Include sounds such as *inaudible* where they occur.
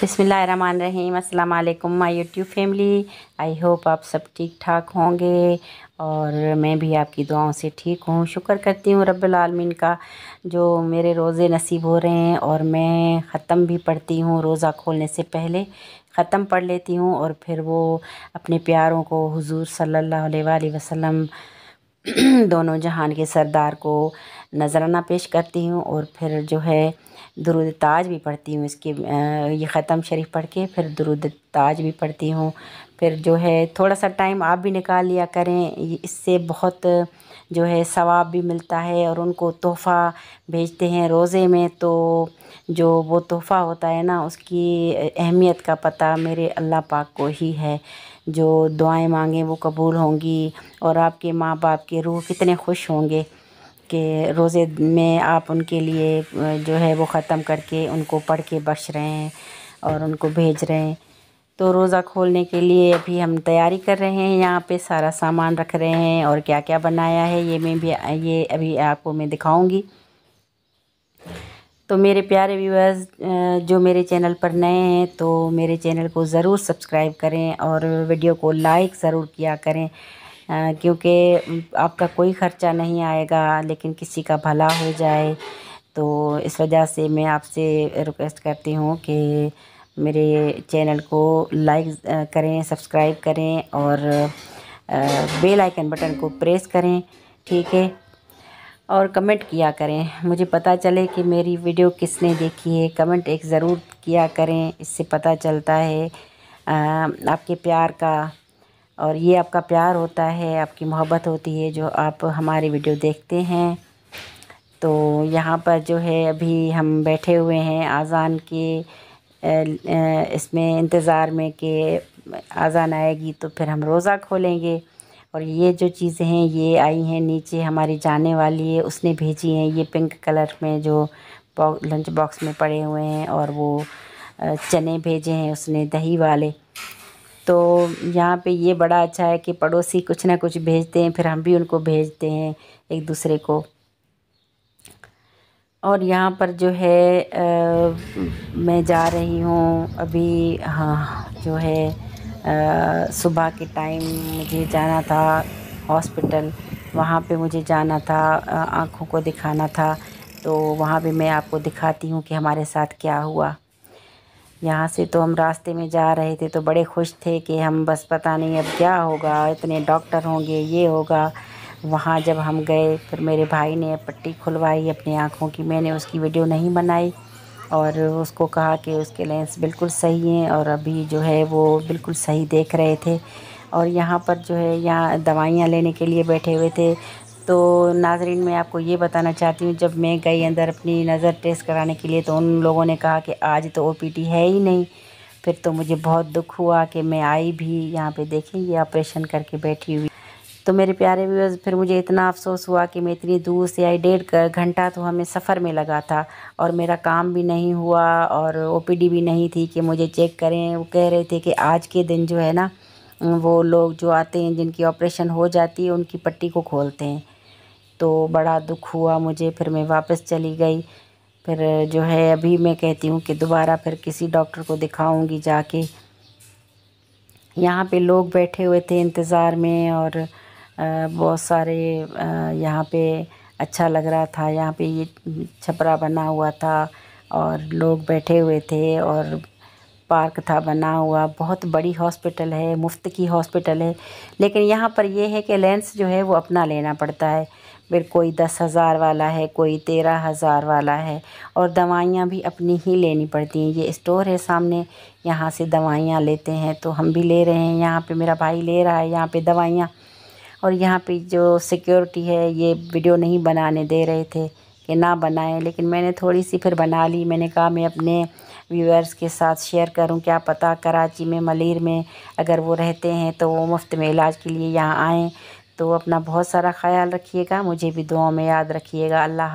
बिसमीम अल्लाम my YouTube family I hope आप सब ठीक ठाक होंगे और मैं भी आपकी दुआओं से ठीक हूँ शुक्र करती हूँ रबालमीन का जो मेरे रोज़े नसीब हो रहे हैं और मैं ख़त्म भी पढ़ती हूँ रोज़ा खोलने से पहले ख़त्म पढ़ लेती हूँ और फिर वो अपने प्यारों को हुजूर सल्लल्लाहु अलैहि वसल्लम *clears throat* दोनों जहान के सरदार को नजराना पेश करती हूँ और फिर जो है दरुद ताज भी पढ़ती हूँ इसके ये ख़त्म शरीफ पढ़ के फिर दरुद ताज भी पढ़ती हूँ फिर जो है थोड़ा सा टाइम आप भी निकाल लिया करें इससे बहुत जो है सवाब भी मिलता है और उनको तोहफ़ा भेजते हैं रोज़े में तो जो वो तोहफ़ा होता है ना उसकी अहमियत का पता मेरे अल्लाह पाक को ही है जो दुआएं मांगें वो कबूल होंगी और आपके माँ बाप के रूह कितने खुश होंगे कि रोज़े में आप उनके लिए जो है वो ख़त्म करके उनको पढ़ के बख्श रहे हैं और उनको भेज रहे हैं तो रोज़ा खोलने के लिए अभी हम तैयारी कर रहे हैं यहाँ पे सारा सामान रख रहे हैं और क्या क्या बनाया है ये मैं भी ये अभी आपको मैं दिखाऊंगी तो मेरे प्यारे व्यूअर्स जो मेरे चैनल पर नए हैं तो मेरे चैनल को ज़रूर सब्सक्राइब करें और वीडियो को लाइक ज़रूर किया करें क्योंकि आपका कोई ख़र्चा नहीं आएगा लेकिन किसी का भला हो जाए तो इस वजह से मैं आपसे रिक्वेस्ट करती हूँ कि मेरे चैनल को लाइक करें सब्सक्राइब करें और बेल आइकन बटन को प्रेस करें ठीक है और कमेंट किया करें मुझे पता चले कि मेरी वीडियो किसने देखी है कमेंट एक ज़रूर किया करें इससे पता चलता है आपके प्यार का और ये आपका प्यार होता है आपकी मोहब्बत होती है जो आप हमारी वीडियो देखते हैं तो यहाँ पर जो है अभी हम बैठे हुए हैं आज़ान के इसमें इंतज़ार में कि आज़ान आएगी तो फिर हम रोज़ा खोलेंगे और ये जो चीज़ें हैं ये आई हैं नीचे हमारी जाने वाली है उसने भेजी हैं ये पिंक कलर में जो लंच बॉक्स में पड़े हुए हैं और वो चने भेजे हैं उसने दही वाले तो यहाँ पे ये बड़ा अच्छा है कि पड़ोसी कुछ ना कुछ भेजते हैं फिर हम भी उनको भेजते हैं एक दूसरे को और यहाँ पर जो है आ, मैं जा रही हूँ अभी हाँ जो है सुबह के टाइम मुझे जाना था हॉस्पिटल वहाँ पे मुझे जाना था आँखों को दिखाना था तो वहाँ भी मैं आपको दिखाती हूँ कि हमारे साथ क्या हुआ यहाँ से तो हम रास्ते में जा रहे थे तो बड़े खुश थे कि हम बस पता नहीं अब क्या होगा इतने डॉक्टर होंगे ये होगा वहाँ जब हम गए फिर मेरे भाई ने पट्टी खुलवाई अपनी आँखों की मैंने उसकी वीडियो नहीं बनाई और उसको कहा कि उसके लेंस बिल्कुल सही हैं और अभी जो है वो बिल्कुल सही देख रहे थे और यहाँ पर जो है यहाँ दवाइयाँ लेने के लिए बैठे हुए थे तो नाजरीन मैं आपको ये बताना चाहती हूँ जब मैं गई अंदर अपनी नज़र टेस्ट कराने के लिए तो उन लोगों ने कहा कि आज तो ओपीडी है ही नहीं फिर तो मुझे बहुत दुख हुआ कि मैं आई भी यहाँ पे देखें ये ऑपरेशन करके बैठी हुई तो मेरे प्यारे व्यूअर्स फिर मुझे इतना अफसोस हुआ कि मैं इतनी दूर से आई डेढ़ घंटा तो हमें सफ़र में लगा था और मेरा काम भी नहीं हुआ और ओपीडी भी नहीं थी कि मुझे चेक करें वो कह रहे थे कि आज के दिन जो है ना वो लोग जो आते हैं जिनकी ऑपरेशन हो जाती है उनकी पट्टी को खोलते हैं तो बड़ा दुख हुआ मुझे फिर मैं वापस चली गई फिर जो है अभी मैं कहती हूँ कि दोबारा फिर किसी डॉक्टर को दिखाऊँगी जाके यहाँ पे लोग बैठे हुए थे इंतज़ार में और बहुत सारे यहाँ पे अच्छा लग रहा था यहाँ पे ये छपरा बना हुआ था और लोग बैठे हुए थे और पार्क था बना हुआ बहुत बड़ी हॉस्पिटल है मुफ्त की हॉस्पिटल है लेकिन यहाँ पर यह है कि लेंस जो है वो अपना लेना पड़ता है फिर कोई दस हज़ार वाला है कोई तेरह हज़ार वाला है और दवाइयाँ भी अपनी ही लेनी पड़ती हैं ये स्टोर है सामने यहाँ से दवाइयाँ लेते हैं तो हम भी ले रहे हैं यहाँ पे मेरा भाई ले रहा है यहाँ पे दवाइयाँ और यहाँ पे जो सिक्योरिटी है ये वीडियो नहीं बनाने दे रहे थे कि ना बनाएं लेकिन मैंने थोड़ी सी फिर बना ली मैंने कहा मैं अपने व्यूअर्स के साथ शेयर करूं क्या पता कराची में मलिर में अगर वो रहते हैं तो वो मुफ्त में इलाज के लिए यहाँ आएँ तो अपना बहुत सारा ख्याल रखिएगा मुझे भी दुआओं में याद रखिएगा अल्लाह